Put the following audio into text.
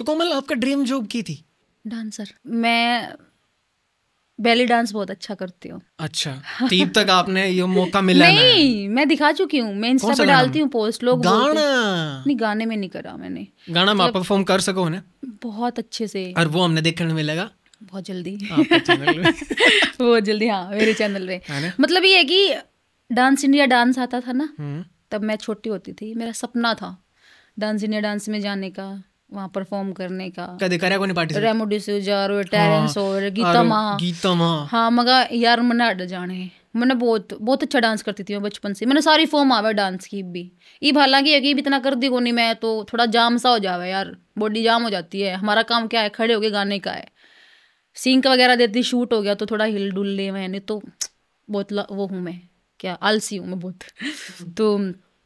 तो कोमल आपका dream job की थी डांसर मैं बेली डांस बहुत अच्छा करती हूँ अच्छा तीब तक आपने ये मौका मिला नहीं मैं दिखा चुकी हूँ मैं इंस्टा पे डालती हूँ पोस्ट लोग गाना नहीं गाने में नहीं करा मैंने गाना मैं परफॉर्म कर सको ना बहुत अच्छे से और वो हमने देखने मिलेगा बहुत जल्दी बहुत जल्दी हाँ मेरे चैनल पे मतलब ये है कि डांस इंडिया डांस आता था ना हम्म। तब मैं छोटी होती थी मेरा सपना था डांस इंडिया डांस में जाने का वहाँ परफॉर्म करने का कदे करा कोनी हाँ। हाँ, जाने मैंने बहुत बहुत अच्छा डांस करती थी मैं बचपन से मैंने सारी फॉर्म आवे डांस की भी ये हालांकि अभी इतना कर दी को नहीं मैं तो थोड़ा जाम सा हो जावे यार बॉडी जाम हो जाती है हमारा काम क्या है खड़े हो गए गाने का है सिंक वगैरह देती शूट हो गया तो थोड़ा हिल डुल ले मैंने तो बहुत वो हूँ मैं क्या आलसी हूँ मैं बहुत तो